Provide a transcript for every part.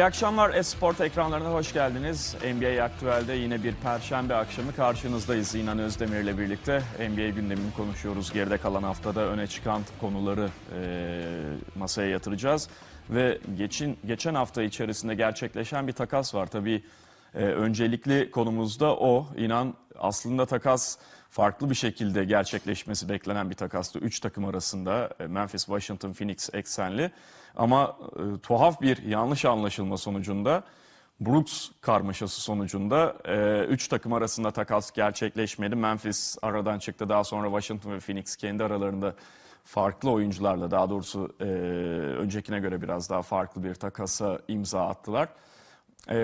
İyi akşamlar Esport ekranlarına hoş geldiniz. NBA Aktüel'de yine bir perşembe akşamı karşınızdayız. İnan Özdemir ile birlikte NBA gündemini konuşuyoruz. Geride kalan haftada öne çıkan konuları e, masaya yatıracağız. Ve geçin, geçen hafta içerisinde gerçekleşen bir takas var. Tabii e, öncelikli konumuzda o. İnan aslında takas farklı bir şekilde gerçekleşmesi beklenen bir takastı. Üç takım arasında e, Memphis, Washington, Phoenix eksenli. Ama e, tuhaf bir yanlış anlaşılma sonucunda Brooks karmaşası sonucunda e, üç takım arasında takas gerçekleşmedi. Memphis aradan çıktı. Daha sonra Washington ve Phoenix kendi aralarında farklı oyuncularla daha doğrusu e, öncekine göre biraz daha farklı bir takasa imza attılar. E,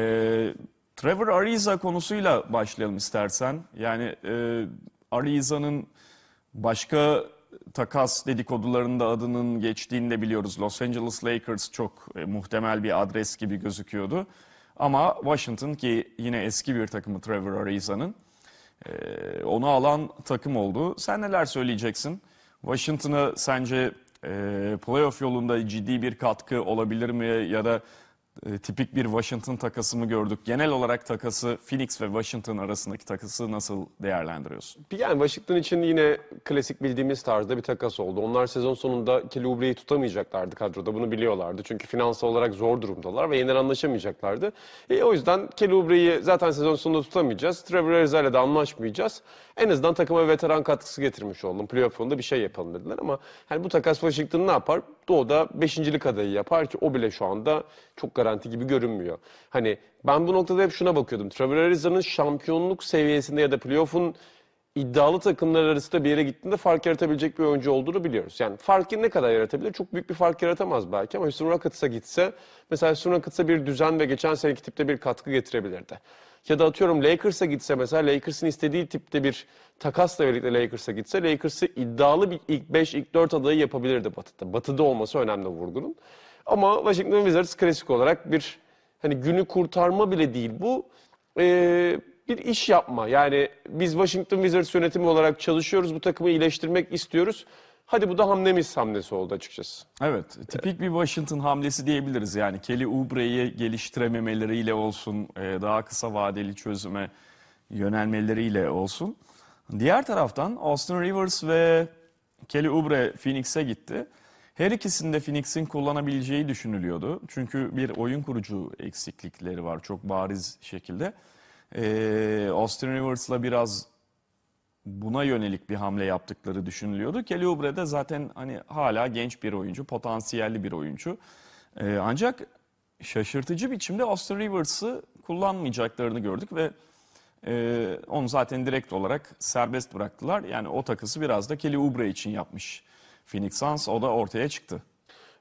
Trevor Ariza konusuyla başlayalım istersen. Yani e, Ali başka takas dedikodularında adının geçtiğini de biliyoruz. Los Angeles Lakers çok e, muhtemel bir adres gibi gözüküyordu. Ama Washington ki yine eski bir takımı Trevor Ariza'nın e, onu alan takım oldu. Sen neler söyleyeceksin? Washington'a sence e, playoff yolunda ciddi bir katkı olabilir mi? Ya da e, tipik bir Washington takası mı gördük? Genel olarak takası Phoenix ve Washington arasındaki takası nasıl değerlendiriyorsun? Yani Washington için yine klasik bildiğimiz tarzda bir takas oldu. Onlar sezon sonunda Kelly tutamayacaklardı kadroda. Bunu biliyorlardı. Çünkü finansal olarak zor durumdalar ve yeniden anlaşamayacaklardı. E, o yüzden Kelly zaten sezon sonunda tutamayacağız. Trevor Ariza de anlaşmayacağız. En azından takıma veteran katkısı getirmiş oldum. Playoff'unda bir şey yapalım dediler ama yani bu takas Washington ne yapar? Doğuda 5. lig adayı yapar ki o bile şu anda çok garanti garanti gibi görünmüyor. Hani ben bu noktada hep şuna bakıyordum. Trevor Ariza'nın şampiyonluk seviyesinde ya da playoff'un iddialı takımlar arasında bir yere gittiğinde fark yaratabilecek bir oyuncu olduğunu biliyoruz. Yani farkı ne kadar yaratabilir? Çok büyük bir fark yaratamaz belki ama Houston Rockets'a gitse mesela Houston Rockets'a bir düzen ve geçen seneki tipte bir katkı getirebilirdi. Ya da atıyorum Lakers'a gitse mesela Lakers'ın istediği tipte bir takasla birlikte Lakers'a gitse Lakers'ı iddialı bir ilk 5 ilk 4 adayı yapabilirdi Batı'da. Batı'da olması önemli vurgunun. Ama Washington Wizards klasik olarak bir hani günü kurtarma bile değil bu. Ee, bir iş yapma. Yani biz Washington Wizards yönetimi olarak çalışıyoruz. Bu takımı iyileştirmek istiyoruz. Hadi bu da hamlemiz hamlesi oldu açıkçası. Evet, tipik bir Washington hamlesi diyebiliriz. Yani Kelly Oubre'yi geliştirememeleriyle olsun, e, daha kısa vadeli çözüme yönelmeleriyle olsun. Diğer taraftan Austin Rivers ve Kelly Oubre Phoenix'e gitti. Her ikisinde Phoenix'in kullanabileceği düşünülüyordu. Çünkü bir oyun kurucu eksiklikleri var çok bariz şekilde. Ee, Austin Rivers'la biraz buna yönelik bir hamle yaptıkları düşünülüyordu. Kelly Oubre de zaten hani hala genç bir oyuncu, potansiyelli bir oyuncu. Ee, ancak şaşırtıcı biçimde Austin Rivers'ı kullanmayacaklarını gördük ve e, onu zaten direkt olarak serbest bıraktılar. Yani o takısı biraz da Kelly Oubre için yapmış Phoenix Suns o da ortaya çıktı.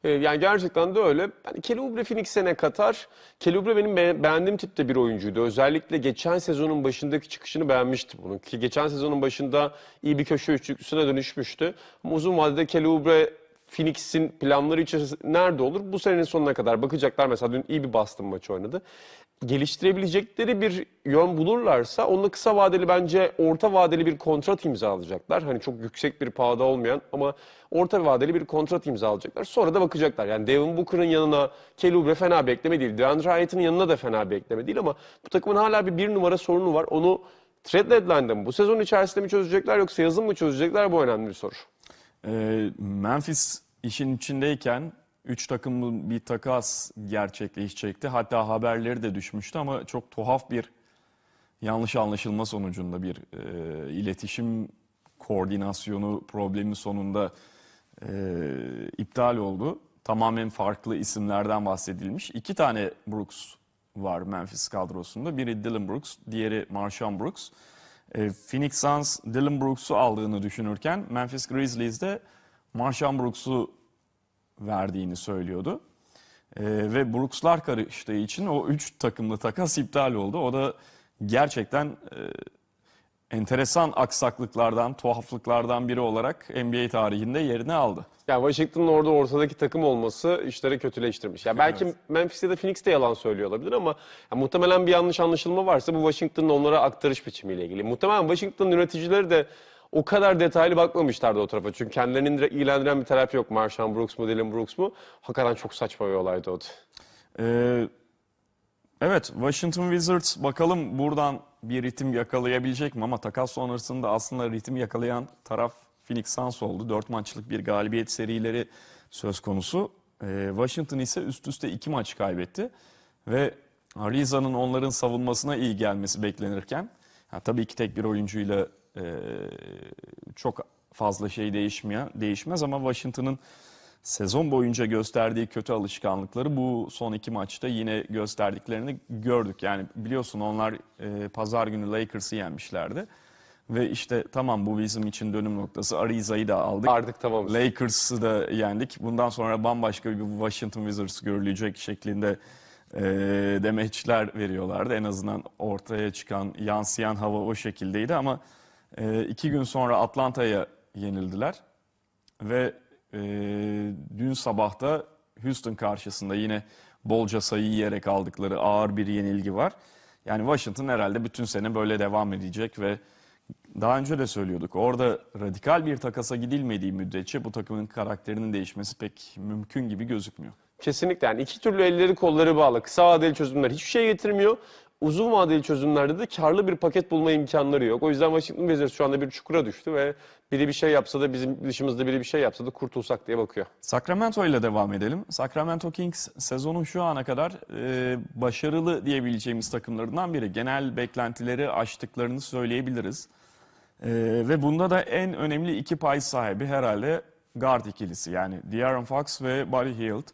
Ee, yani gerçekten de öyle. Yani Kelubre Phoenix'e ne katar? Kelubre benim beğendiğim tipte bir oyuncuydu. Özellikle geçen sezonun başındaki çıkışını beğenmiştim bunun. Ki geçen sezonun başında iyi bir köşe üçlüsüne dönüşmüştü. Ama uzun vadede Kelubre Phoenix'in planları içerisinde nerede olur? Bu senenin sonuna kadar bakacaklar. Mesela dün iyi bir bastım maçı oynadı geliştirebilecekleri bir yön bulurlarsa onunla kısa vadeli bence orta vadeli bir kontrat imzalayacaklar. Hani çok yüksek bir pahada olmayan ama orta vadeli bir kontrat imzalayacaklar. Sonra da bakacaklar. Yani Devin Booker'ın yanına Kelly fena bekleme değil. DeAndre Ayton'un yanına da fena bekleme değil ama bu takımın hala bir bir numara sorunu var. Onu trade deadline'da mı bu sezon içerisinde mi çözecekler yoksa yazın mı çözecekler bu önemli bir soru. Ee, Memphis işin içindeyken 3 takımın bir takas gerçekleşecekti. Hatta haberleri de düşmüştü ama çok tuhaf bir yanlış anlaşılma sonucunda bir e, iletişim koordinasyonu problemi sonunda e, iptal oldu. Tamamen farklı isimlerden bahsedilmiş. İki tane Brooks var Memphis kadrosunda. Biri Dylan Brooks, diğeri Marshawn Brooks. E, Phoenix Suns Dylan Brooks'u aldığını düşünürken Memphis Grizzlies'de de Marshawn Brooks'u verdiğini söylüyordu. E, ve Brooks'lar karıştığı için o üç takımlı takas iptal oldu. O da gerçekten e, enteresan aksaklıklardan, tuhaflıklardan biri olarak NBA tarihinde yerini aldı. Ya Washington'ın orada ortadaki takım olması işleri kötüleştirmiş. Ya belki evet. Memphis ya da Phoenix de yalan söylüyor olabilir ama ya muhtemelen bir yanlış anlaşılma varsa bu Washington'ın onlara aktarış biçimiyle ilgili. Muhtemelen Washington yöneticileri de o kadar detaylı bakmamışlardı o tarafa. Çünkü kendilerini ilgilendiren bir taraf yok. Marshan Brooks mu, Dylan Brooks mu? Hakikaten çok saçma bir olaydı o Ee, evet, Washington Wizards bakalım buradan bir ritim yakalayabilecek mi? Ama takas sonrasında aslında ritim yakalayan taraf Phoenix Suns oldu. Dört maçlık bir galibiyet serileri söz konusu. Ee, Washington ise üst üste iki maç kaybetti. Ve Ariza'nın onların savunmasına iyi gelmesi beklenirken, ha, tabii ki tek bir oyuncuyla e, çok fazla şey değişmiyor, değişmez ama Washington'ın sezon boyunca gösterdiği kötü alışkanlıkları bu son iki maçta yine gösterdiklerini gördük. Yani biliyorsun onlar e, pazar günü Lakers'ı yenmişlerdi. Ve işte tamam bu bizim için dönüm noktası. Ariza'yı da aldık. Artık tamam. Lakers'ı da yendik. Bundan sonra bambaşka bir Washington Wizards görülecek şeklinde e, demeçler veriyorlardı. En azından ortaya çıkan, yansıyan hava o şekildeydi ama... E, iki gün sonra Atlanta'ya yenildiler. Ve e, dün sabahta Houston karşısında yine bolca sayı yiyerek aldıkları ağır bir yenilgi var. Yani Washington herhalde bütün sene böyle devam edecek ve daha önce de söylüyorduk. Orada radikal bir takasa gidilmediği müddetçe bu takımın karakterinin değişmesi pek mümkün gibi gözükmüyor. Kesinlikle yani iki türlü elleri kolları bağlı. Kısa vadeli çözümler hiçbir şey getirmiyor uzun vadeli çözümlerde de karlı bir paket bulma imkanları yok. O yüzden Washington Wizards şu anda bir çukura düştü ve biri bir şey yapsa da bizim dışımızda biri bir şey yapsa da kurtulsak diye bakıyor. Sacramento ile devam edelim. Sacramento Kings sezonun şu ana kadar e, başarılı diyebileceğimiz takımlarından biri. Genel beklentileri aştıklarını söyleyebiliriz. E, ve bunda da en önemli iki pay sahibi herhalde guard ikilisi. Yani De'Aaron Fox ve Buddy Hield.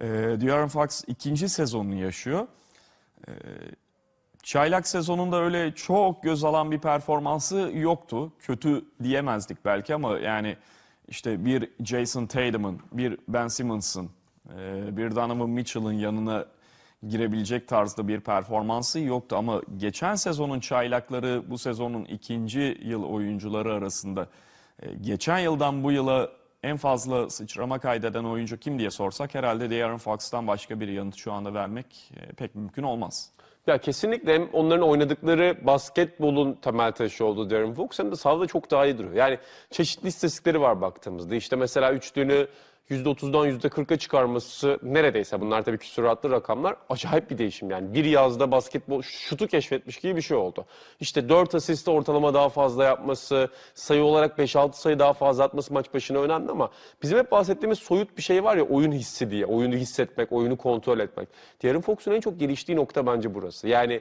E, De'Aaron Fox ikinci sezonunu yaşıyor. E, Çaylak sezonunda öyle çok göz alan bir performansı yoktu. Kötü diyemezdik belki ama yani işte bir Jason Tatum'ın, bir Ben Simmons'ın, e, bir Donovan Mitchell'ın yanına girebilecek tarzda bir performansı yoktu. Ama geçen sezonun çaylakları bu sezonun ikinci yıl oyuncuları arasında e, geçen yıldan bu yıla en fazla sıçrama kaydeden oyuncu kim diye sorsak herhalde De'Aaron Fox'tan başka bir yanıt şu anda vermek e, pek mümkün olmaz. Ya kesinlikle hem onların oynadıkları basketbolun temel taşı oldu Darren Fox hem de sahada çok daha iyi duruyor. Yani çeşitli istatistikleri var baktığımızda. İşte mesela üçlüğünü %30'dan %40'a çıkarması neredeyse bunlar tabii ki süratli rakamlar acayip bir değişim yani. Bir yazda basketbol şutu keşfetmiş gibi bir şey oldu. İşte 4 asisti ortalama daha fazla yapması, sayı olarak 5-6 sayı daha fazla atması maç başına önemli ama bizim hep bahsettiğimiz soyut bir şey var ya oyun hissi diye. Oyunu hissetmek, oyunu kontrol etmek. Diğerin Fox'un en çok geliştiği nokta bence burası. Yani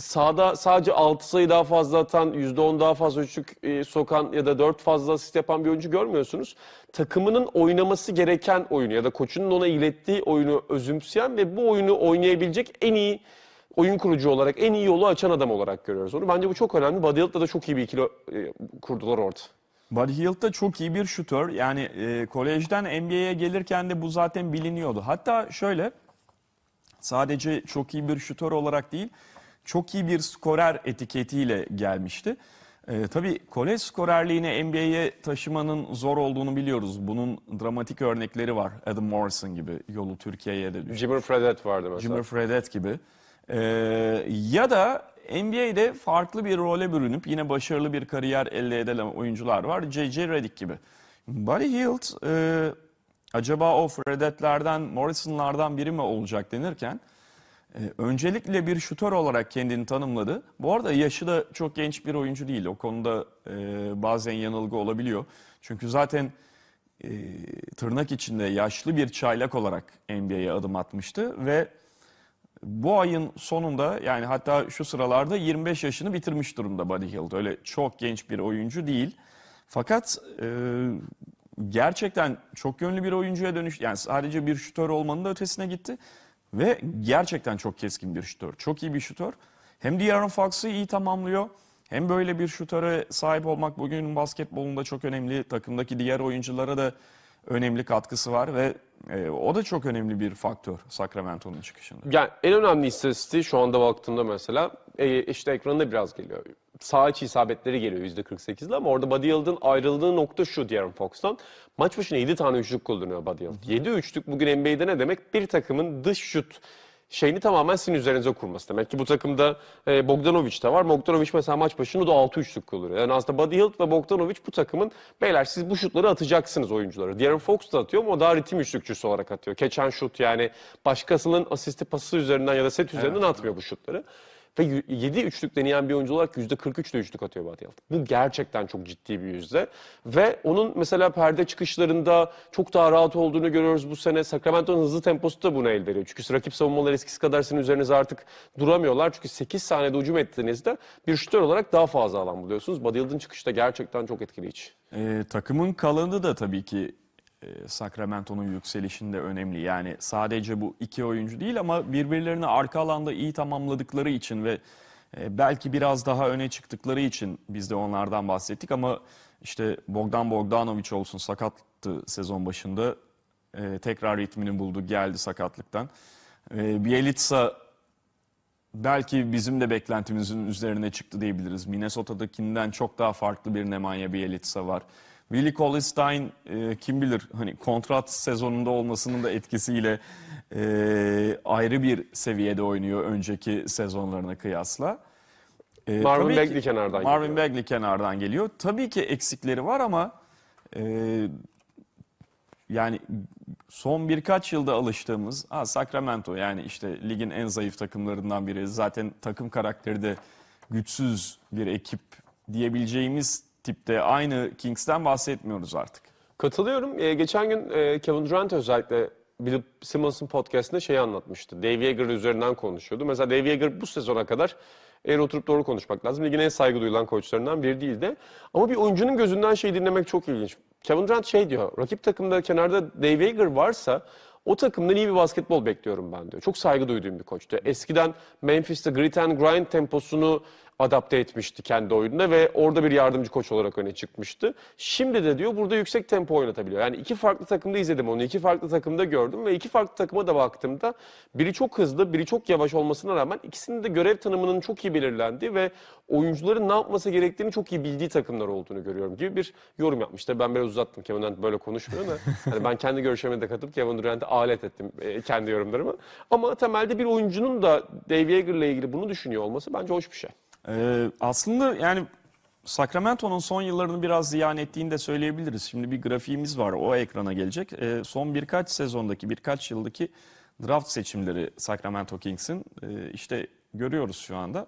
sağda sadece 6 sayı daha fazla atan, %10 daha fazla üçlük e, sokan ya da 4 fazla asist yapan bir oyuncu görmüyorsunuz. Takımının oynaması gereken oyunu ya da koçunun ona ilettiği oyunu özümseyen ve bu oyunu oynayabilecek en iyi oyun kurucu olarak, en iyi yolu açan adam olarak görüyoruz onu. Bence bu çok önemli. Buddy Hield'la da çok iyi bir ikili e, kurdular orada. Buddy Hield da çok iyi bir şutör. Yani e, kolejden NBA'ye gelirken de bu zaten biliniyordu. Hatta şöyle sadece çok iyi bir şutör olarak değil çok iyi bir skorer etiketiyle gelmişti. E, tabii kolej skorerliğini NBA'ye taşımanın zor olduğunu biliyoruz. Bunun dramatik örnekleri var. Adam Morrison gibi yolu Türkiye'ye de düşmüş. Jimmer Fredette vardı mesela. Jimmer Fredette gibi. E, ya da NBA'de farklı bir role bürünüp yine başarılı bir kariyer elde edilen oyuncular var. J.J. Redick gibi. Buddy Hield e, acaba o Fredette'lerden, Morrison'lardan biri mi olacak denirken... Ee, öncelikle bir şutör olarak kendini tanımladı. Bu arada yaşı da çok genç bir oyuncu değil. O konuda e, bazen yanılgı olabiliyor. Çünkü zaten e, tırnak içinde yaşlı bir çaylak olarak NBA'ye adım atmıştı ve bu ayın sonunda yani hatta şu sıralarda 25 yaşını bitirmiş durumda Buddy Hield. Öyle çok genç bir oyuncu değil. Fakat e, gerçekten çok yönlü bir oyuncuya dönüştü. yani sadece bir şutör olmanın da ötesine gitti. Ve gerçekten çok keskin bir şutör. Çok iyi bir şutör. Hem De'Aaron Fox'ı iyi tamamlıyor. Hem böyle bir şutöre sahip olmak bugünün basketbolunda çok önemli. Takımdaki diğer oyunculara da önemli katkısı var ve e, o da çok önemli bir faktör Sacramento'nun çıkışında. Yani en önemli istatistiği şu anda baktığımda mesela e, işte ekranda biraz geliyor sağ içi isabetleri geliyor %48'le ama orada Buddy Yıldız'ın ayrıldığı nokta şu De'Aaron Fox'tan. Maç başına 7 tane üçlük kullanıyor Buddy Yıldız. 7 üçlük bugün NBA'de ne demek? Bir takımın dış şut şeyini tamamen sizin üzerinize kurması demek ki bu takımda e, Bogdanovic de var. Bogdanovic mesela maç başında da 6 üçlük kullanıyor. Yani aslında Buddy Hield ve Bogdanovic bu takımın beyler siz bu şutları atacaksınız oyuncuları De'Aaron Fox da atıyor ama o daha ritim üçlükçüsü olarak atıyor. Keçen şut yani başkasının asisti pası üzerinden ya da set üzerinden evet. atmıyor bu şutları. Ve 7 üçlük deneyen bir oyuncu olarak %43 üçlük atıyor Bahtiyar Bu gerçekten çok ciddi bir yüzde. Ve onun mesela perde çıkışlarında çok daha rahat olduğunu görüyoruz bu sene. Sacramento'nun hızlı temposu da buna el veriyor. Çünkü rakip savunmalar eskisi kadar sizin üzerinize artık duramıyorlar. Çünkü 8 saniyede hücum ettiğinizde bir şütör olarak daha fazla alan buluyorsunuz. Badild'in çıkışı da gerçekten çok etkileyici. Ee, takımın kalanı da tabii ki e, Sacramento'nun yükselişinde önemli. Yani sadece bu iki oyuncu değil ama birbirlerini arka alanda iyi tamamladıkları için ve e, belki biraz daha öne çıktıkları için biz de onlardan bahsettik ama işte Bogdan Bogdanovic olsun sakattı sezon başında. E, tekrar ritmini buldu, geldi sakatlıktan. Bielitsa belki bizim de beklentimizin üzerine çıktı diyebiliriz. Minnesota'dakinden çok daha farklı bir Nemanja Bielitsa var. Willi Colistein e, kim bilir hani kontrat sezonunda olmasının da etkisiyle e, ayrı bir seviyede oynuyor önceki sezonlarına kıyasla. E, Marvin Bagley ki, kenardan Marvin geliyor. Marvin Bagley kenardan geliyor. Tabii ki eksikleri var ama e, yani son birkaç yılda alıştığımız ha, Sacramento yani işte ligin en zayıf takımlarından biri. Zaten takım karakteri de güçsüz bir ekip diyebileceğimiz tipte aynı Kings'ten bahsetmiyoruz artık. Katılıyorum. Ee, geçen gün e, Kevin Durant özellikle Bill Simmons'ın podcastinde şeyi anlatmıştı. Dave Yeager üzerinden konuşuyordu. Mesela Dave Yeager bu sezona kadar eğer oturup doğru konuşmak lazım. Ligin en saygı duyulan koçlarından biri değil de. Ama bir oyuncunun gözünden şey dinlemek çok ilginç. Kevin Durant şey diyor. Rakip takımda kenarda Dave Yeager varsa o takımdan iyi bir basketbol bekliyorum ben diyor. Çok saygı duyduğum bir koçtu. Eskiden Memphis'te grit and grind temposunu adapte etmişti kendi oyununa ve orada bir yardımcı koç olarak öne çıkmıştı. Şimdi de diyor burada yüksek tempo oynatabiliyor. Yani iki farklı takımda izledim onu, iki farklı takımda gördüm ve iki farklı takıma da baktığımda biri çok hızlı, biri çok yavaş olmasına rağmen ikisinin de görev tanımının çok iyi belirlendiği ve oyuncuların ne yapması gerektiğini çok iyi bildiği takımlar olduğunu görüyorum gibi bir yorum yapmıştı. Ben biraz uzattım Kevin Durant böyle konuşmuyor ama hani ben kendi görüşlerime de katıp Kevin Durant'e alet ettim e, kendi yorumlarımı. Ama temelde bir oyuncunun da Dave Yeager'la ilgili bunu düşünüyor olması bence hoş bir şey. Ee, aslında yani Sacramento'nun son yıllarını biraz ziyan ettiğini de söyleyebiliriz. Şimdi bir grafiğimiz var o ekrana gelecek. Ee, son birkaç sezondaki birkaç yıldaki draft seçimleri Sacramento Kings'in e, işte görüyoruz şu anda.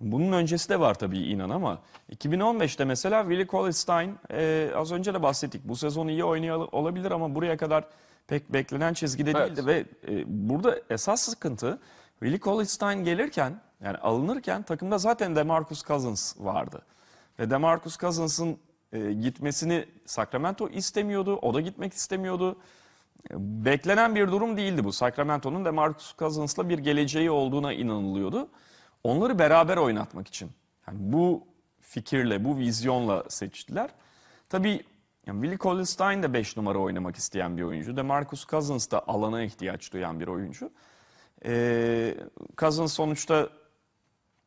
Bunun öncesi de var tabii inan ama 2015'te mesela Willie Colstein e, ee, az önce de bahsettik. Bu sezon iyi oynuyor olabilir ama buraya kadar pek beklenen çizgide evet. değildi ve e, burada esas sıkıntı Willie Colstein gelirken yani alınırken takımda zaten DeMarcus Cousins vardı. Ve DeMarcus Cousins'ın e, gitmesini Sacramento istemiyordu. O da gitmek istemiyordu. Beklenen bir durum değildi bu. Sacramento'nun DeMarcus Cousins'la bir geleceği olduğuna inanılıyordu. Onları beraber oynatmak için. Yani bu fikirle, bu vizyonla seçtiler. Tabii yani Willie Collistein de 5 numara oynamak isteyen bir oyuncu. DeMarcus Cousins da alana ihtiyaç duyan bir oyuncu. Ee, Cousins sonuçta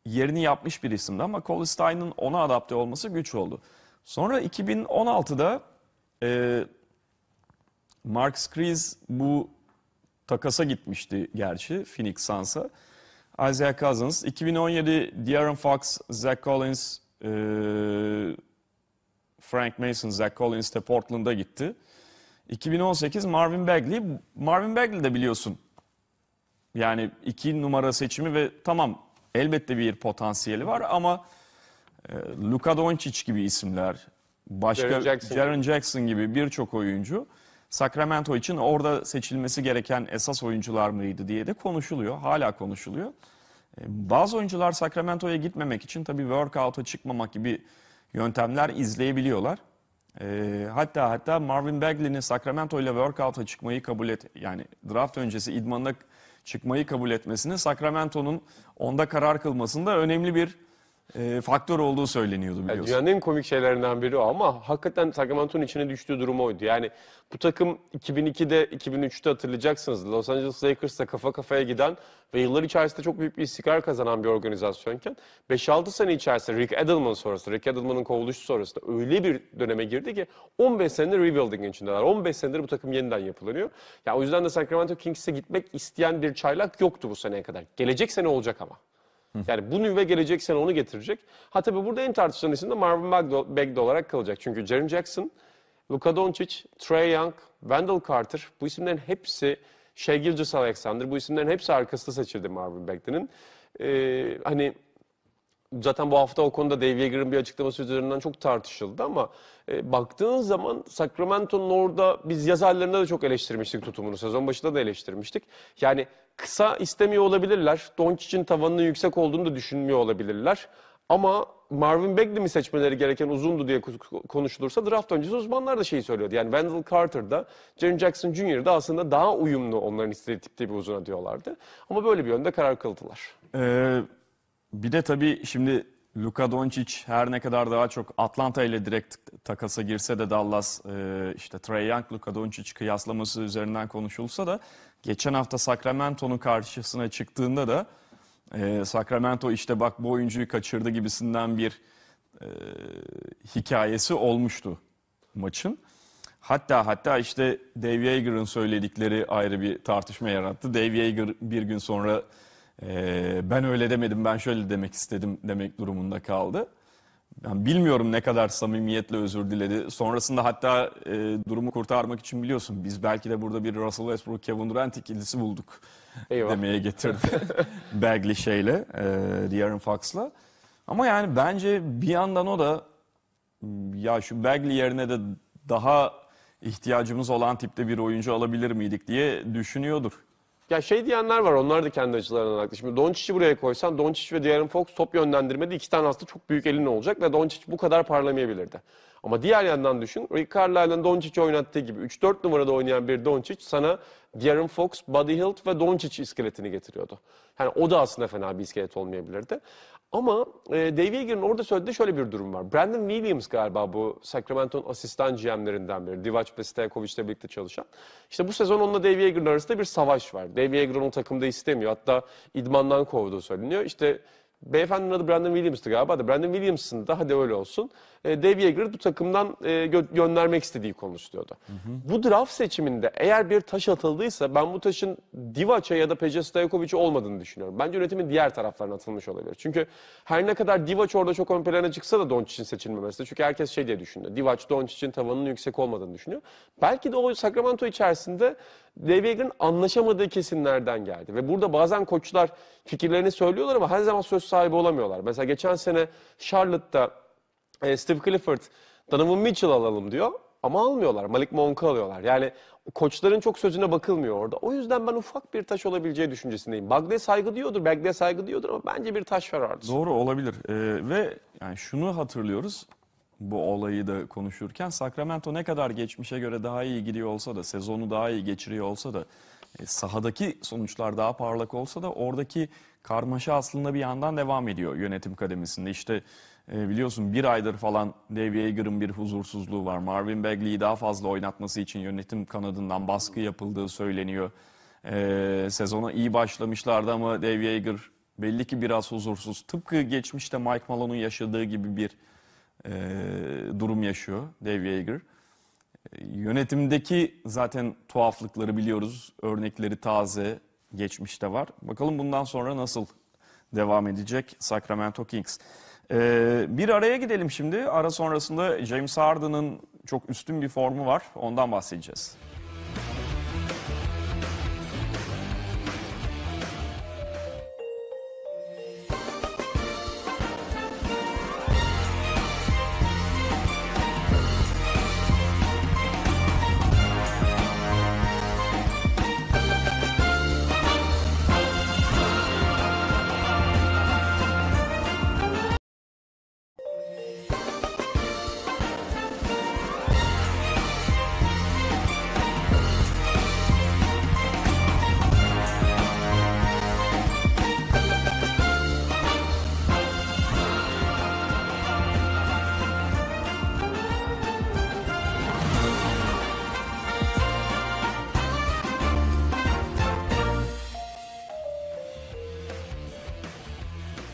yerini yapmış bir isimdi ama Cole Stein'ın ona adapte olması güç oldu. Sonra 2016'da e, Mark Skriz bu takasa gitmişti gerçi Phoenix Suns'a. Isaiah Cousins, 2017 De'Aaron Fox, Zach Collins, e, Frank Mason, Zach Collins de Portland'a gitti. 2018 Marvin Bagley. Marvin Bagley de biliyorsun. Yani iki numara seçimi ve tamam elbette bir potansiyeli var ama e, Luka Doncic gibi isimler, başka Jaren Jackson, Jaren Jackson gibi birçok oyuncu Sacramento için orada seçilmesi gereken esas oyuncular mıydı diye de konuşuluyor. Hala konuşuluyor. E, bazı oyuncular Sacramento'ya gitmemek için tabii workout'a çıkmamak gibi yöntemler izleyebiliyorlar. E, hatta hatta Marvin Bagley'nin Sacramento ile workout'a çıkmayı kabul et yani draft öncesi idmanlık çıkmayı kabul etmesini Sacramento'nun onda karar kılmasında önemli bir e, faktör olduğu söyleniyordu biliyorsun. Yani dünyanın en komik şeylerinden biri o ama hakikaten Sacramento'nun içine düştüğü durum oydu. Yani bu takım 2002'de, 2003'te hatırlayacaksınız Los Angeles Lakers'la kafa kafaya giden ve yıllar içerisinde çok büyük bir istikrar kazanan bir organizasyonken 5-6 sene içerisinde Rick Edelman sonrası, Rick Edelman'ın kovuluşu sonrasında öyle bir döneme girdi ki 15 senedir rebuilding içindeler. 15 senedir bu takım yeniden yapılanıyor. Ya o yüzden de Sacramento Kings'e gitmek isteyen bir çaylak yoktu bu seneye kadar. Gelecek sene olacak ama. Yani bu ve gelecek sene onu getirecek. Ha tabii burada en tartışılan isim de Marvin Bagley olarak kalacak. Çünkü Jaren Jackson, Luka Doncic, Trey Young, Wendell Carter bu isimlerin hepsi Shea Gilgis Alexander bu isimlerin hepsi arkasında seçildi Marvin Bagley'nin. Ee, hani zaten bu hafta o konuda Dave Yeager'ın bir açıklaması üzerinden çok tartışıldı ama e, baktığın zaman Sacramento'nun orada biz yaz hallerinde de çok eleştirmiştik tutumunu. Sezon başında da eleştirmiştik. Yani kısa istemiyor olabilirler. Doncic'in tavanının yüksek olduğunu da düşünmüyor olabilirler. Ama Marvin Bagley mi seçmeleri gereken uzundu diye konuşulursa draft öncesi uzmanlar da şeyi söylüyordu. Yani Wendell Carter'da, Jerry Jackson Jr.'da aslında daha uyumlu onların istediği tipte bir uzuna diyorlardı. Ama böyle bir yönde karar kıldılar. Ee, bir de tabii şimdi Luka Doncic her ne kadar daha çok Atlanta ile direkt takasa girse de Dallas e, işte Trey Young Luka Doncic kıyaslaması üzerinden konuşulsa da geçen hafta Sacramento'nun karşısına çıktığında da e, Sacramento işte bak bu oyuncuyu kaçırdı gibisinden bir e, hikayesi olmuştu maçın. Hatta hatta işte Dave Yeager'ın söyledikleri ayrı bir tartışma yarattı. Dave Yeager bir gün sonra e, ben öyle demedim ben şöyle demek istedim demek durumunda kaldı. Yani bilmiyorum ne kadar samimiyetle özür diledi. Sonrasında hatta e, durumu kurtarmak için biliyorsun biz belki de burada bir Russell Westbrook Kevin Durant ikilisi bulduk Eyvah. demeye getirdi. Bagley şeyle, e, De'Aaron Fox'la. Ama yani bence bir yandan o da ya şu Bagley yerine de daha ihtiyacımız olan tipte bir oyuncu alabilir miydik diye düşünüyordur ya şey diyenler var onlar da kendi açılarından haklı. Şimdi Doncic'i buraya koysan Doncic ve De'Aaron Fox top yönlendirmede iki tane aslında çok büyük elin olacak ve Doncic bu kadar parlamayabilirdi. Ama diğer yandan düşün. Rick Carlisle'ın Doncic oynattığı gibi 3-4 numarada oynayan bir Doncic sana Darren Fox, Buddy Hield ve Doncic iskeletini getiriyordu. Yani o da aslında fena bir iskelet olmayabilirdi. Ama e, Dave Yeager'in orada söylediği şöyle bir durum var. Brandon Williams galiba bu Sacramento'nun asistan GM'lerinden biri. Divac ve Stajkovic'le birlikte çalışan. İşte bu sezon onunla Dave Yeager'in arasında bir savaş var. Dave Yeager onu takımda istemiyor. Hatta idmandan kovduğu söyleniyor. İşte beyefendinin adı Brandon Williams'tı galiba da Brandon Williams'ın da hadi öyle olsun e, Dave Yeager'ı bu takımdan e, göndermek istediği konuşuluyordu. Hı hı. Bu draft seçiminde eğer bir taş atıldıysa ben bu taşın Divaç'a ya da Peja Stajkovic'e olmadığını düşünüyorum. Bence yönetimin diğer taraflarına atılmış olabilir. Çünkü her ne kadar Divaç orada çok ön plana çıksa da Doncic'in seçilmemesi. Çünkü herkes şey diye düşünüyor. Divaç Doncic'in tavanının yüksek olmadığını düşünüyor. Belki de o Sacramento içerisinde Dave Yeager'ın anlaşamadığı kesimlerden geldi. Ve burada bazen koçlar fikirlerini söylüyorlar ama her zaman söz sahibi olamıyorlar. Mesela geçen sene Charlotte'da e, Steve Clifford, Donovan Mitchell alalım diyor. Ama almıyorlar. Malik Monk'u alıyorlar. Yani koçların çok sözüne bakılmıyor orada. O yüzden ben ufak bir taş olabileceği düşüncesindeyim. Bagley saygı diyordur, Bagley saygı diyordur ama bence bir taş var artık. Doğru olabilir. Ee, ve yani şunu hatırlıyoruz bu olayı da konuşurken Sacramento ne kadar geçmişe göre daha iyi gidiyor olsa da sezonu daha iyi geçiriyor olsa da e, sahadaki sonuçlar daha parlak olsa da oradaki karmaşa aslında bir yandan devam ediyor yönetim kademesinde. İşte e, biliyorsun bir aydır falan Davy Yeager'ın bir huzursuzluğu var. Marvin Bagley'i daha fazla oynatması için yönetim kanadından baskı yapıldığı söyleniyor. E, sezona iyi başlamışlardı ama Davy Yeager belli ki biraz huzursuz. Tıpkı geçmişte Mike Malone'un yaşadığı gibi bir e, durum yaşıyor Davy Yeager. E, ee, yönetimdeki zaten tuhaflıkları biliyoruz. Örnekleri taze, geçmişte var. Bakalım bundan sonra nasıl devam edecek Sacramento Kings. Ee, bir araya gidelim şimdi. Ara sonrasında James Harden'ın çok üstün bir formu var. Ondan bahsedeceğiz.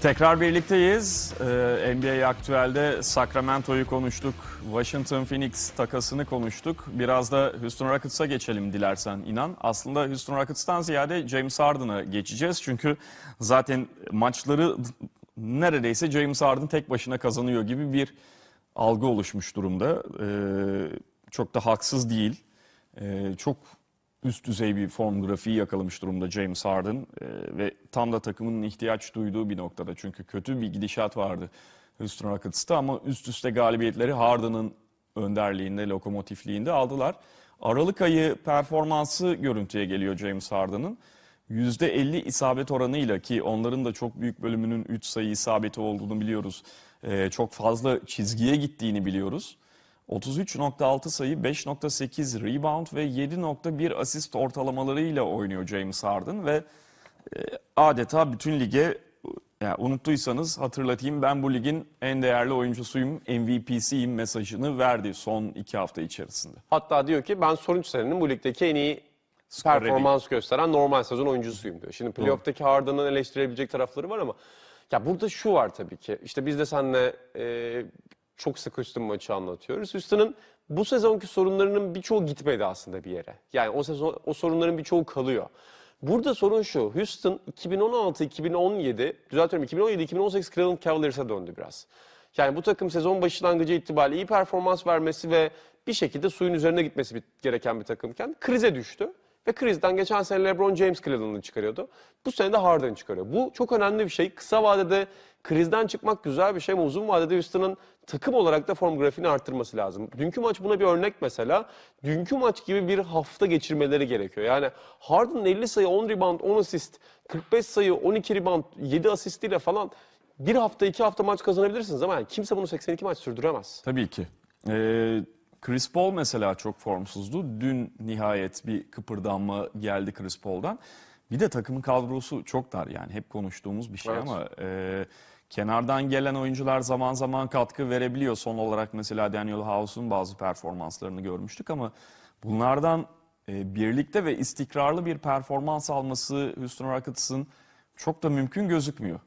Tekrar birlikteyiz. Ee, NBA Aktüel'de Sacramento'yu konuştuk. Washington Phoenix takasını konuştuk. Biraz da Houston Rockets'a geçelim dilersen inan. Aslında Houston Rockets'tan ziyade James Harden'a geçeceğiz. Çünkü zaten maçları neredeyse James Harden tek başına kazanıyor gibi bir algı oluşmuş durumda. Ee, çok da haksız değil. Ee, çok üst düzey bir form grafiği yakalamış durumda James Harden e, ve tam da takımının ihtiyaç duyduğu bir noktada. Çünkü kötü bir gidişat vardı Houston Rockets'ta ama üst üste galibiyetleri Harden'ın önderliğinde, lokomotifliğinde aldılar. Aralık ayı performansı görüntüye geliyor James Harden'ın. %50 isabet oranıyla ki onların da çok büyük bölümünün 3 sayı isabeti olduğunu biliyoruz. Ee, çok fazla çizgiye gittiğini biliyoruz. 33.6 sayı, 5.8 rebound ve 7.1 asist ortalamalarıyla oynuyor James Harden ve e, adeta bütün lige yani unuttuysanız hatırlatayım ben bu ligin en değerli oyuncusuyum, MVP'siyim mesajını verdi son iki hafta içerisinde. Hatta diyor ki ben son üç senenin bu ligdeki en iyi Skor performans gösteren normal sezon oyuncusuyum diyor. Şimdi playoff'taki Harden'ın eleştirebilecek tarafları var ama ya burada şu var tabii ki. işte biz de seninle e, çok sık Houston maçı anlatıyoruz. Houston'ın bu sezonki sorunlarının birçoğu gitmedi aslında bir yere. Yani o sezon o sorunların birçoğu kalıyor. Burada sorun şu. Houston 2016-2017, düzeltiyorum 2017-2018 Cleveland Cavaliers'a döndü biraz. Yani bu takım sezon başlangıcı itibariyle iyi performans vermesi ve bir şekilde suyun üzerine gitmesi bir, gereken bir takımken krize düştü. Ve krizden geçen sene LeBron James Cleveland'ı çıkarıyordu. Bu sene de Harden çıkarıyor. Bu çok önemli bir şey. Kısa vadede Krizden çıkmak güzel bir şey ama uzun vadede Houston'ın takım olarak da form grafiğini arttırması lazım. Dünkü maç buna bir örnek mesela. Dünkü maç gibi bir hafta geçirmeleri gerekiyor. Yani Harden'ın 50 sayı, 10 rebound, 10 asist, 45 sayı, 12 rebound, 7 asistiyle falan bir hafta, iki hafta maç kazanabilirsiniz ama yani kimse bunu 82 maç sürdüremez. Tabii ki. Ee, Chris Paul mesela çok formsuzdu. Dün nihayet bir kıpırdanma geldi Chris Paul'dan. Bir de takımın kadrosu çok dar yani hep konuştuğumuz bir şey evet. ama... E, Kenardan gelen oyuncular zaman zaman katkı verebiliyor. Son olarak mesela Daniel House'un bazı performanslarını görmüştük ama bunlardan e, birlikte ve istikrarlı bir performans alması Houston Rockets'ın çok da mümkün gözükmüyor.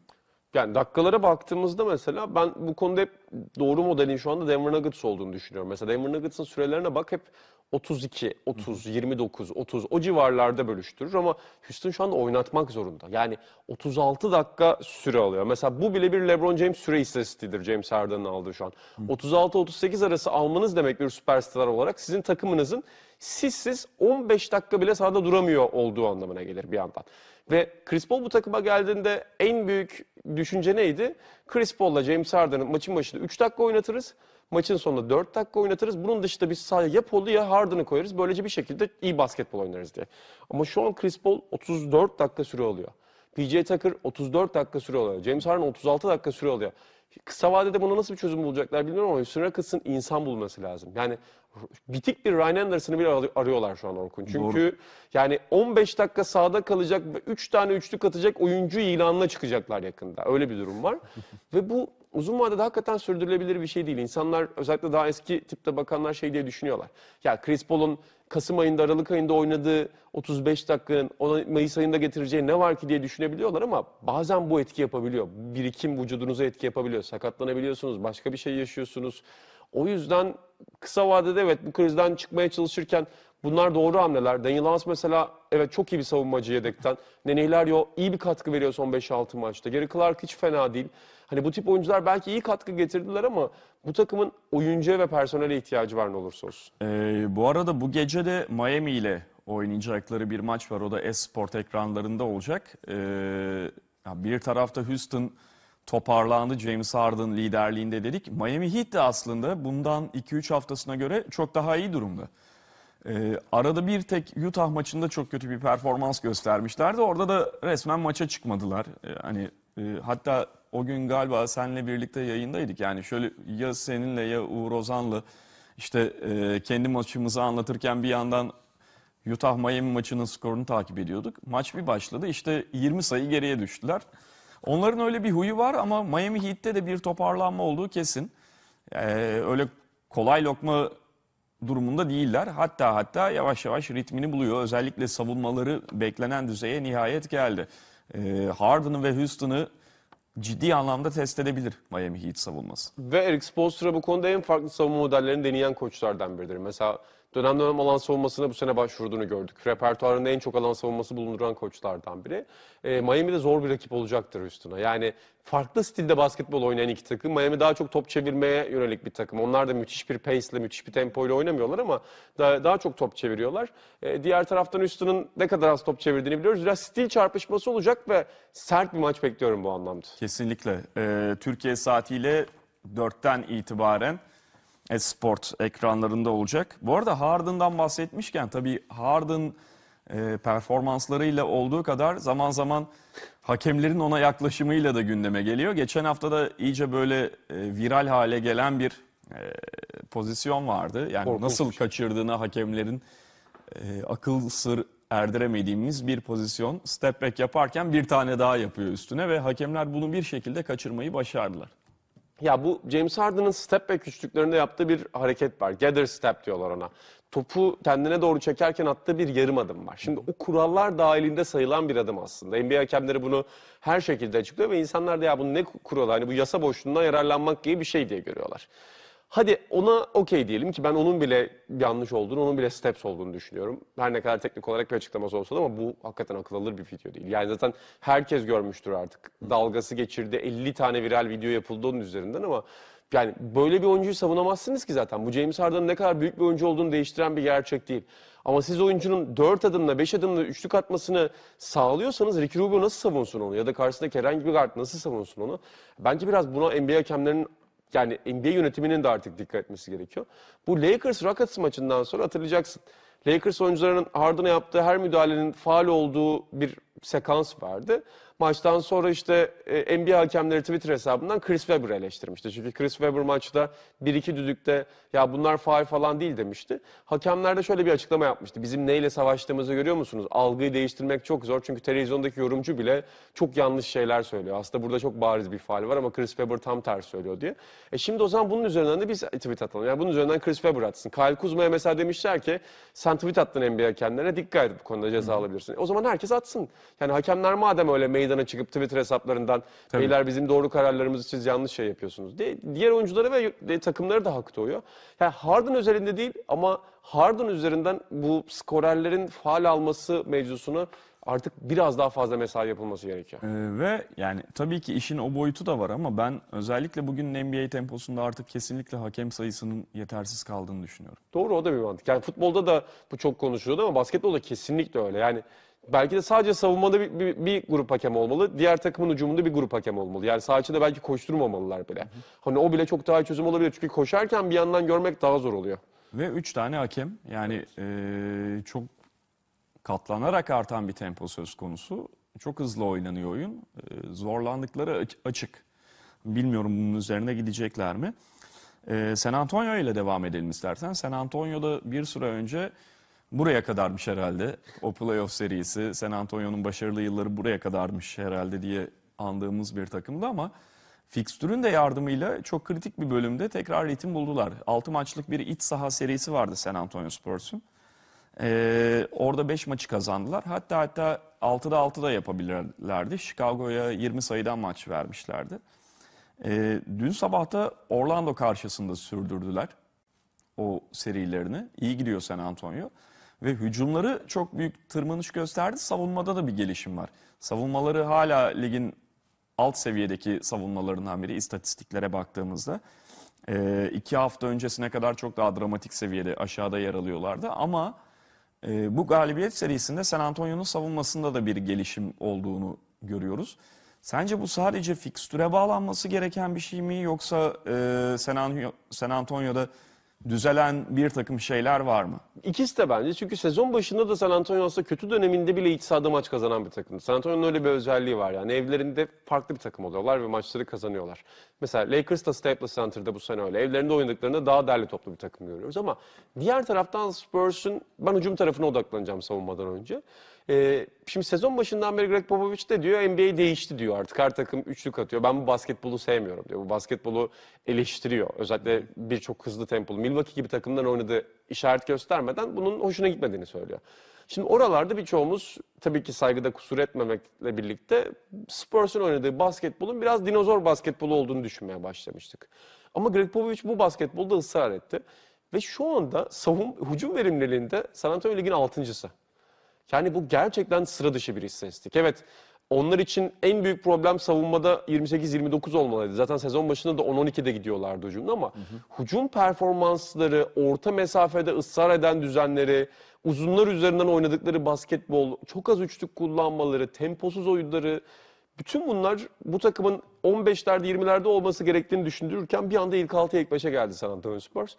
Yani dakikalara baktığımızda mesela ben bu konuda hep doğru modelin şu anda Denver Nuggets olduğunu düşünüyorum. Mesela Denver Nuggets'ın sürelerine bak hep 32, 30, 29, 30 o civarlarda bölüştürür ama Houston şu anda oynatmak zorunda. Yani 36 dakika süre alıyor. Mesela bu bile bir LeBron James süre istatistiğidir James Harden'ın aldığı şu an. 36-38 arası almanız demek bir süperstar olarak sizin takımınızın sizsiz 15 dakika bile sahada duramıyor olduğu anlamına gelir bir yandan. Ve Chris Paul bu takıma geldiğinde en büyük düşünce neydi? Chris Paul'la James Harden'ın maçın başında 3 dakika oynatırız. Maçın sonunda 4 dakika oynatırız. Bunun dışında biz sadece ya Paul'u ya Harden'ı koyarız. Böylece bir şekilde iyi basketbol oynarız diye. Ama şu an Chris Paul 34 dakika süre alıyor. PJ Tucker 34 dakika süre alıyor. James Harden 36 dakika süre alıyor. Kısa vadede buna nasıl bir çözüm bulacaklar bilmiyorum ama Hüsnü Rakıs'ın insan bulması lazım. Yani bitik bir Ryan Anderson'ı bile arıyorlar şu an Orkun. Çünkü Doğru. yani 15 dakika sahada kalacak ve 3 tane üçlük atacak oyuncu ilanına çıkacaklar yakında. Öyle bir durum var. ve bu uzun vadede hakikaten sürdürülebilir bir şey değil. İnsanlar özellikle daha eski tipte bakanlar şey diye düşünüyorlar. Ya Chris Paul'un Kasım ayında Aralık ayında oynadığı 35 dakikanın ona Mayıs ayında getireceği ne var ki diye düşünebiliyorlar ama bazen bu etki yapabiliyor. Birikim vücudunuza etki yapabiliyor. Sakatlanabiliyorsunuz, başka bir şey yaşıyorsunuz. O yüzden kısa vadede evet bu krizden çıkmaya çalışırken Bunlar doğru hamleler. Daniel Hans mesela evet çok iyi bir savunmacı yedekten. Nenihleryo iyi bir katkı veriyor son 5-6 maçta. Geri Clark hiç fena değil. Hani bu tip oyuncular belki iyi katkı getirdiler ama bu takımın oyuncuya ve personele ihtiyacı var ne olursa olsun. Ee, bu arada bu gece de Miami ile oynayacakları bir maç var. O da Esport ekranlarında olacak. Ee, bir tarafta Houston toparlandı James Harden liderliğinde dedik. Miami Heat de aslında bundan 2-3 haftasına göre çok daha iyi durumda. Ee, arada bir tek Utah maçında çok kötü bir performans göstermişlerdi. Orada da resmen maça çıkmadılar. Ee, hani e, hatta o gün galiba senle birlikte yayındaydık. Yani şöyle ya seninle ya Uğur Ozan'la işte e, kendi maçımızı anlatırken bir yandan Utah Miami maçının skorunu takip ediyorduk. Maç bir başladı işte 20 sayı geriye düştüler. Onların öyle bir huyu var ama Miami Heat'te de bir toparlanma olduğu kesin. Ee, öyle kolay lokma durumunda değiller. Hatta hatta yavaş yavaş ritmini buluyor. Özellikle savunmaları beklenen düzeye nihayet geldi. E, Harden'ı ve Houston'ı ciddi anlamda test edebilir Miami Heat savunması. Ve Eric Spoelstra bu konuda en farklı savunma modellerini deneyen koçlardan biridir. Mesela dönem dönem alan savunmasına bu sene başvurduğunu gördük. Repertuarında en çok alan savunması bulunduran koçlardan biri. E, de zor bir rakip olacaktır üstüne. Yani farklı stilde basketbol oynayan iki takım. Miami daha çok top çevirmeye yönelik bir takım. Onlar da müthiş bir pace ile müthiş bir tempo ile oynamıyorlar ama daha, daha çok top çeviriyorlar. E, diğer taraftan üstünün ne kadar az top çevirdiğini biliyoruz. Biraz stil çarpışması olacak ve sert bir maç bekliyorum bu anlamda. Kesinlikle. E, Türkiye saatiyle 4'ten itibaren esport ekranlarında olacak. Bu arada Harden'dan bahsetmişken tabii Harden e, performanslarıyla olduğu kadar zaman zaman hakemlerin ona yaklaşımıyla da gündeme geliyor. Geçen hafta da iyice böyle e, viral hale gelen bir e, pozisyon vardı. Yani Korkunç. nasıl kaçırdığına hakemlerin e, akıl sır erdiremediğimiz bir pozisyon. Step back yaparken bir tane daha yapıyor üstüne ve hakemler bunu bir şekilde kaçırmayı başardılar. Ya bu James Harden'ın step back üçlüklerinde yaptığı bir hareket var. Gather step diyorlar ona. Topu kendine doğru çekerken attığı bir yarım adım var. Şimdi o kurallar dahilinde sayılan bir adım aslında. NBA hakemleri bunu her şekilde açıklıyor ve insanlar da ya bu ne kuralı hani bu yasa boşluğundan yararlanmak gibi bir şey diye görüyorlar. Hadi ona okey diyelim ki ben onun bile yanlış olduğunu, onun bile steps olduğunu düşünüyorum. Her ne kadar teknik olarak bir açıklaması olsa da ama bu hakikaten akıl alır bir video değil. Yani zaten herkes görmüştür artık. Dalgası geçirdi, 50 tane viral video yapıldı onun üzerinden ama yani böyle bir oyuncuyu savunamazsınız ki zaten. Bu James Harden'ın ne kadar büyük bir oyuncu olduğunu değiştiren bir gerçek değil. Ama siz oyuncunun 4 adımla 5 adımla üçlük atmasını sağlıyorsanız Ricky Rubio nasıl savunsun onu? Ya da karşısındaki herhangi bir guard nasıl savunsun onu? Bence biraz buna NBA hakemlerinin yani NBA yönetiminin de artık dikkat etmesi gerekiyor. Bu Lakers Rockets maçından sonra hatırlayacaksın. Lakers oyuncularının Harden'a yaptığı her müdahalenin faal olduğu bir sekans vardı. Maçtan sonra işte e, NBA hakemleri Twitter hesabından Chris Webber eleştirmişti. Çünkü Chris Webber maçta 1-2 düdükte ya bunlar faal falan değil demişti. Hakemler de şöyle bir açıklama yapmıştı. Bizim neyle savaştığımızı görüyor musunuz? Algıyı değiştirmek çok zor. Çünkü televizyondaki yorumcu bile çok yanlış şeyler söylüyor. Aslında burada çok bariz bir faal var ama Chris Webber tam tersi söylüyor diye. E şimdi o zaman bunun üzerinden de biz tweet atalım. Yani bunun üzerinden Chris Webber atsın. Kyle Kuzma'ya mesela demişler ki sen tweet attın NBA hakemlerine dikkat et bu konuda ceza alabilirsin. E o zaman herkes atsın. Yani hakemler madem öyle meydan meydana çıkıp Twitter hesaplarından Tabii. beyler bizim doğru kararlarımızı siz yanlış şey yapıyorsunuz diye diğer oyunculara ve takımlara da hak doğuyor. Yani Harden özelinde değil ama Harden üzerinden bu skorerlerin faal alması mevzusunu artık biraz daha fazla mesai yapılması gerekiyor. Ee, ve yani tabii ki işin o boyutu da var ama ben özellikle bugün NBA temposunda artık kesinlikle hakem sayısının yetersiz kaldığını düşünüyorum. Doğru o da bir mantık. Yani futbolda da bu çok konuşuluyordu ama basketbolda kesinlikle öyle. Yani belki de sadece savunmada bir, bir, bir grup hakem olmalı. Diğer takımın ucumunda bir grup hakem olmalı. Yani sağ içinde belki koşturmamalılar bile. Hı hı. Hani o bile çok daha çözüm olabilir. Çünkü koşarken bir yandan görmek daha zor oluyor. Ve 3 tane hakem yani evet. e, çok katlanarak artan bir tempo söz konusu. Çok hızlı oynanıyor oyun. E, zorlandıkları açık. Bilmiyorum bunun üzerine gidecekler mi? E, San Antonio ile devam edelim istersen. San Antonio'da bir süre önce Buraya kadarmış herhalde. O playoff serisi, San Antonio'nun başarılı yılları buraya kadarmış herhalde diye andığımız bir takımdı ama fikstürün de yardımıyla çok kritik bir bölümde tekrar ritim buldular. 6 maçlık bir iç saha serisi vardı San Antonio Spurs'un. Ee, orada 5 maçı kazandılar. Hatta hatta 6'da 6'da yapabilirlerdi. Chicago'ya 20 sayıdan maç vermişlerdi. Ee, dün sabahta Orlando karşısında sürdürdüler o serilerini. İyi gidiyor San Antonio. Ve hücumları çok büyük tırmanış gösterdi. Savunmada da bir gelişim var. Savunmaları hala ligin alt seviyedeki savunmalarından biri istatistiklere baktığımızda. E, iki hafta öncesine kadar çok daha dramatik seviyede aşağıda yer alıyorlardı. Ama e, bu galibiyet serisinde San Antonio'nun savunmasında da bir gelişim olduğunu görüyoruz. Sence bu sadece fikstüre bağlanması gereken bir şey mi yoksa e, San, Antonio, San Antonio'da düzelen bir takım şeyler var mı? İkisi de bence. Çünkü sezon başında da San Antonio aslında kötü döneminde bile iç sahada maç kazanan bir takım. San Antonio'nun öyle bir özelliği var yani. Evlerinde farklı bir takım oluyorlar ve maçları kazanıyorlar. Mesela Lakers da Staples Center'da bu sene öyle. Evlerinde oynadıklarında daha derli toplu bir takım görüyoruz ama diğer taraftan Spurs'un ben hücum tarafına odaklanacağım savunmadan önce. E, şimdi sezon başından beri Greg Popovich de diyor NBA değişti diyor artık. Her takım üçlük atıyor. Ben bu basketbolu sevmiyorum diyor. Bu basketbolu eleştiriyor. Özellikle birçok hızlı tempolu. Milwaukee gibi takımdan oynadığı işaret göstermeden bunun hoşuna gitmediğini söylüyor. Şimdi oralarda birçoğumuz tabii ki saygıda kusur etmemekle birlikte Spurs'un oynadığı basketbolun biraz dinozor basketbolu olduğunu düşünmeye başlamıştık. Ama Greg Popovich bu basketbolda ısrar etti. Ve şu anda savun, hücum verimliliğinde San Antonio liginin altıncısı. Yani bu gerçekten sıra dışı bir istatistik. Evet onlar için en büyük problem savunmada 28-29 olmalıydı. Zaten sezon başında da 10-12'de gidiyorlardı hücumda ama hı hı. hücum performansları, orta mesafede ısrar eden düzenleri, uzunlar üzerinden oynadıkları basketbol, çok az üçlük kullanmaları, temposuz oyunları bütün bunlar bu takımın 15'lerde 20'lerde olması gerektiğini düşündürürken bir anda ilk 6'ya ilk 5'e geldi San Antonio Spurs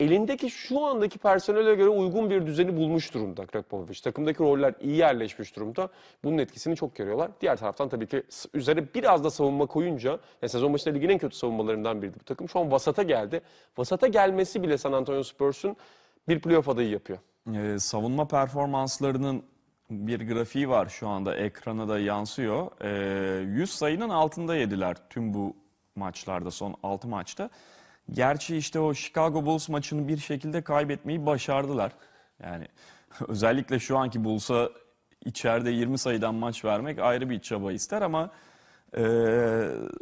elindeki şu andaki personele göre uygun bir düzeni bulmuş durumda Greg Popovich. Takımdaki roller iyi yerleşmiş durumda. Bunun etkisini çok görüyorlar. Diğer taraftan tabii ki üzerine biraz da savunma koyunca yani sezon başında ligin en kötü savunmalarından biriydi bu takım. Şu an vasata geldi. Vasata gelmesi bile San Antonio Spurs'un bir playoff adayı yapıyor. Ee, savunma performanslarının bir grafiği var şu anda ekrana da yansıyor. Ee, 100 sayının altında yediler tüm bu maçlarda son 6 maçta. Gerçi işte o Chicago Bulls maçını bir şekilde kaybetmeyi başardılar. Yani özellikle şu anki Bulls'a içeride 20 sayıdan maç vermek ayrı bir çaba ister ama e,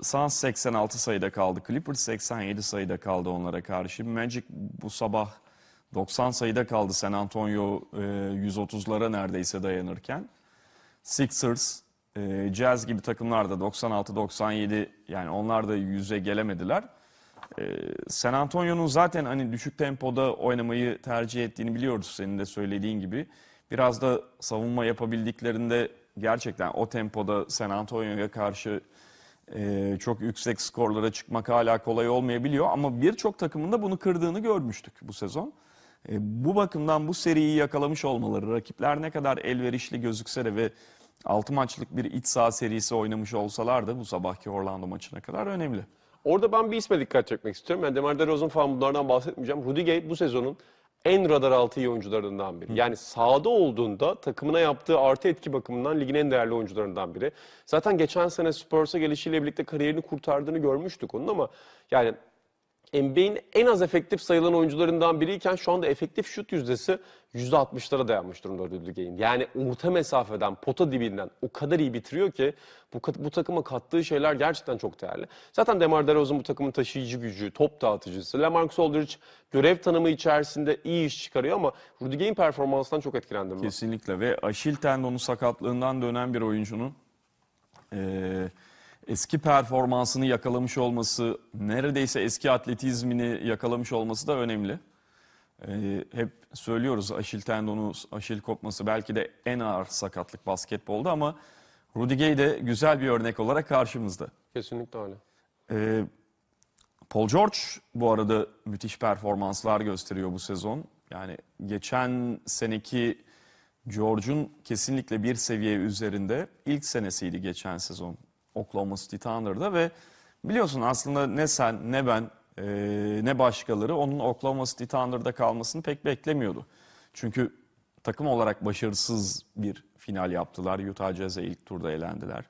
Suns 86 sayıda kaldı. Clippers 87 sayıda kaldı onlara karşı. Magic bu sabah 90 sayıda kaldı San Antonio e, 130'lara neredeyse dayanırken. Sixers, e, Jazz gibi takımlar da 96-97 yani onlar da yüze gelemediler. Ee, San Antonio'nun zaten hani düşük tempoda oynamayı tercih ettiğini biliyoruz senin de söylediğin gibi. Biraz da savunma yapabildiklerinde gerçekten o tempoda San Antonio'ya karşı e, çok yüksek skorlara çıkmak hala kolay olmayabiliyor. Ama birçok takımında bunu kırdığını görmüştük bu sezon. E, bu bakımdan bu seriyi yakalamış olmaları, rakipler ne kadar elverişli gözükse de ve 6 maçlık bir iç saha serisi oynamış olsalar da bu sabahki Orlando maçına kadar önemli. Orada ben bir isme dikkat çekmek istiyorum. Yani Demar DeRozan falan bunlardan bahsetmeyeceğim. Rudy Gay bu sezonun en radar altı iyi oyuncularından biri. Yani sahada olduğunda takımına yaptığı artı etki bakımından ligin en değerli oyuncularından biri. Zaten geçen sene Spurs'a gelişiyle birlikte kariyerini kurtardığını görmüştük onun ama yani NBA'in en az efektif sayılan oyuncularından biriyken şu anda efektif şut yüzdesi %60'lara dayanmış durumda Rudy Yani orta mesafeden, pota dibinden o kadar iyi bitiriyor ki bu, bu takıma kattığı şeyler gerçekten çok değerli. Zaten Demar DeRozan bu takımın taşıyıcı gücü, top dağıtıcısı. Lamarcus Aldridge görev tanımı içerisinde iyi iş çıkarıyor ama Rudy performansından çok etkilendim ben. Kesinlikle ve Aşil tendonu sakatlığından dönen bir oyuncunun... Ee eski performansını yakalamış olması, neredeyse eski atletizmini yakalamış olması da önemli. Ee, hep söylüyoruz Aşil tendonu, Aşil kopması belki de en ağır sakatlık basketbolda ama Rudy Gay de güzel bir örnek olarak karşımızda. Kesinlikle öyle. Ee, Paul George bu arada müthiş performanslar gösteriyor bu sezon. Yani geçen seneki George'un kesinlikle bir seviye üzerinde ilk senesiydi geçen sezon Oklahoma City Thunder'da ve biliyorsun aslında ne sen ne ben e, ne başkaları onun Oklahoma City Thunder'da kalmasını pek beklemiyordu. Çünkü takım olarak başarısız bir final yaptılar. Utah Jazz'e ilk turda elendiler.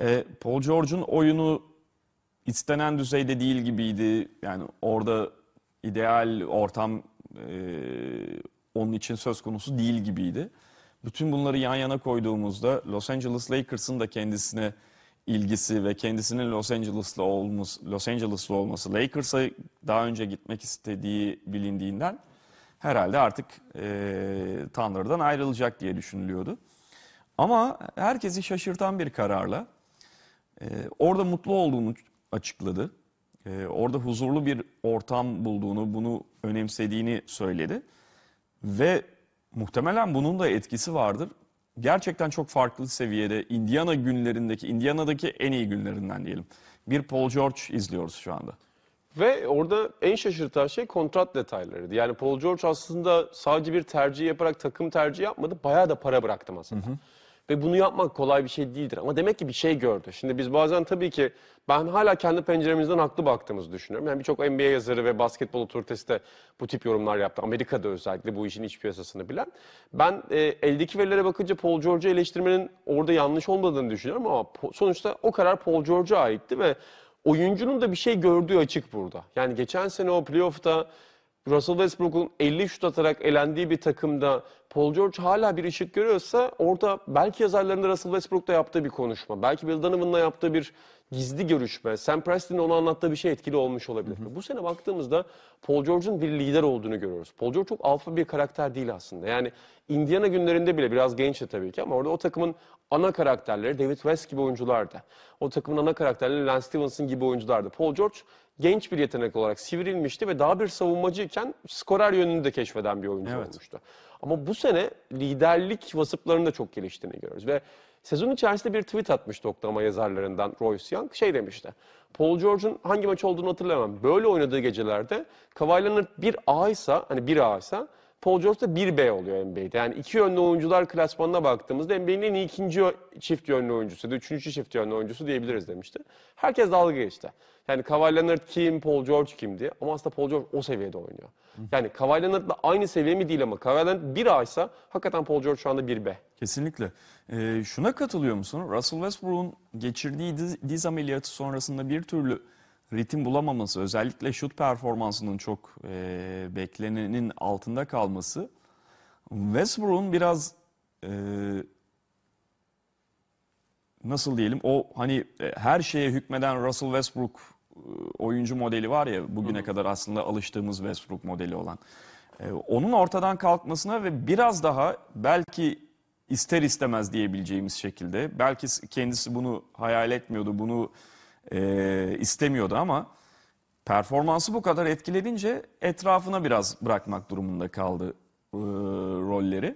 E, Paul George'un oyunu istenen düzeyde değil gibiydi. Yani orada ideal ortam e, onun için söz konusu değil gibiydi. Bütün bunları yan yana koyduğumuzda Los Angeles Lakers'ın da kendisine ilgisi ve kendisinin Los Angeles'lı olması, Los Angeles'lı olması, Lakers'a daha önce gitmek istediği bilindiğinden herhalde artık e, Thunder'dan ayrılacak diye düşünülüyordu. Ama herkesi şaşırtan bir kararla e, orada mutlu olduğunu açıkladı. E, orada huzurlu bir ortam bulduğunu, bunu önemsediğini söyledi. Ve muhtemelen bunun da etkisi vardır gerçekten çok farklı seviyede Indiana günlerindeki, Indiana'daki en iyi günlerinden diyelim. Bir Paul George izliyoruz şu anda. Ve orada en şaşırtan şey kontrat detaylarıydı. Yani Paul George aslında sadece bir tercih yaparak takım tercihi yapmadı. Bayağı da para bıraktı aslında. Hı hı. Ve bunu yapmak kolay bir şey değildir. Ama demek ki bir şey gördü. Şimdi biz bazen tabii ki ben hala kendi penceremizden haklı baktığımızı düşünüyorum. Yani birçok NBA yazarı ve basketbol otoritesi de bu tip yorumlar yaptı. Amerika'da özellikle bu işin iç piyasasını bilen. Ben e, eldeki verilere bakınca Paul George'u eleştirmenin orada yanlış olmadığını düşünüyorum ama sonuçta o karar Paul George'a aitti ve oyuncunun da bir şey gördüğü açık burada. Yani geçen sene o playoff'ta Russell Westbrook'un 50 şut atarak elendiği bir takımda Paul George hala bir ışık görüyorsa orada belki yazarlarında Russell Westbrook'ta yaptığı bir konuşma, belki Bill Donovan'la yaptığı bir gizli görüşme, Sam Preston'ın ona anlattığı bir şey etkili olmuş olabilir. Hı hı. Bu sene baktığımızda Paul George'un bir lider olduğunu görüyoruz. Paul George çok alfa bir karakter değil aslında. Yani Indiana günlerinde bile biraz gençti tabii ki ama orada o takımın ana karakterleri David West gibi oyunculardı. O takımın ana karakterleri Lance Stevenson gibi oyunculardı. Paul George genç bir yetenek olarak sivrilmişti ve daha bir savunmacıyken skorer yönünü de keşfeden bir oyuncu evet. olmuştu. Ama bu sene liderlik vasıflarını da çok geliştiğini görüyoruz ve sezon içerisinde bir tweet atmıştı oklama yazarlarından Royce Young. Şey demişti. Paul George'un hangi maç olduğunu hatırlamam. Böyle oynadığı gecelerde Kawhi Leonard 1A ise hani bir a ise Paul George da bir b oluyor NBA'de. Yani iki yönlü oyuncular klasmanına baktığımızda NBA'nin en iyi ikinci çift yönlü oyuncusu, üçüncü çift yönlü oyuncusu diyebiliriz demişti. Herkes dalga geçti. Yani Kawhi Leonard kim, Paul George kimdi? Ama aslında Paul George o seviyede oynuyor. Yani Kawhi Leonard'la aynı seviye mi değil ama Kawhi Leonard 1A hakikaten Paul George şu anda 1B. Kesinlikle. Ee, şuna katılıyor musun? Russell Westbrook'un geçirdiği diz, diz ameliyatı sonrasında bir türlü ritim bulamaması, özellikle şut performansının çok e, beklenenin altında kalması Westbrook'un biraz e, nasıl diyelim o hani e, her şeye hükmeden Russell Westbrook e, oyuncu modeli var ya bugüne Hı. kadar aslında alıştığımız Westbrook modeli olan. E, onun ortadan kalkmasına ve biraz daha belki ister istemez diyebileceğimiz şekilde belki kendisi bunu hayal etmiyordu, bunu e, istemiyordu ama performansı bu kadar etkiledince etrafına biraz bırakmak durumunda kaldı e, rolleri.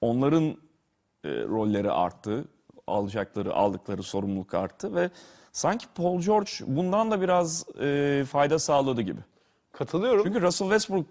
Onların e, rolleri arttı, alacakları, aldıkları sorumluluk arttı ve Sanki Paul George bundan da biraz e, fayda sağladı gibi. Katılıyorum. Çünkü Russell Westbrook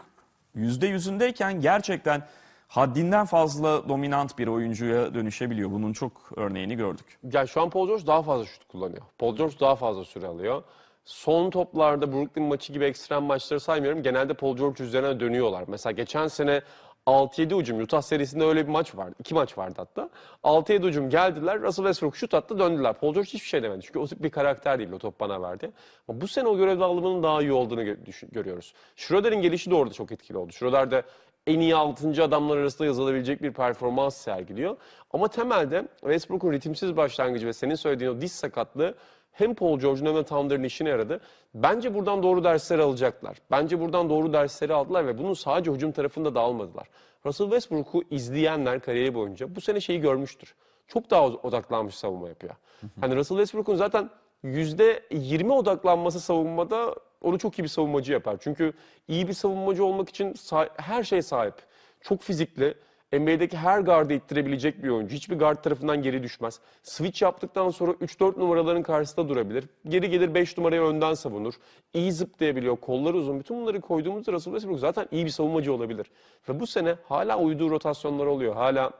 %100'ündeyken gerçekten haddinden fazla dominant bir oyuncuya dönüşebiliyor. Bunun çok örneğini gördük. Yani şu an Paul George daha fazla şut kullanıyor. Paul George daha fazla süre alıyor. Son toplarda Brooklyn maçı gibi ekstrem maçları saymıyorum. Genelde Paul George üzerine dönüyorlar. Mesela geçen sene 6-7 ucum Utah serisinde öyle bir maç vardı. iki maç vardı hatta. 6-7 ucum geldiler. Russell Westbrook şut attı döndüler. Paul George hiçbir şey demedi. Çünkü o tip bir karakter değil o top bana verdi. Ama bu sene o görev dağılımının daha iyi olduğunu görüyoruz. Schroeder'in gelişi de orada çok etkili oldu. Schroeder de en iyi 6. adamlar arasında yazılabilecek bir performans sergiliyor. Ama temelde Westbrook'un ritimsiz başlangıcı ve senin söylediğin o diz sakatlığı hem Paul George'un hem de Thunder'ın işine yaradı. Bence buradan doğru dersler alacaklar. Bence buradan doğru dersleri aldılar ve bunun sadece hücum tarafında da almadılar. Russell Westbrook'u izleyenler kariyeri boyunca bu sene şeyi görmüştür. Çok daha odaklanmış savunma yapıyor. Hani Russell Westbrook'un zaten %20 odaklanması savunmada onu çok iyi bir savunmacı yapar. Çünkü iyi bir savunmacı olmak için her şey sahip. Çok fizikli, NBA'deki her gardı ittirebilecek bir oyuncu. Hiçbir guard tarafından geri düşmez. Switch yaptıktan sonra 3-4 numaraların karşısında durabilir. Geri gelir 5 numarayı önden savunur. İyi zıplayabiliyor. Kolları uzun. Bütün bunları koyduğumuzda Russell Westbrook zaten iyi bir savunmacı olabilir. Ve bu sene hala uyduğu rotasyonlar oluyor. Hala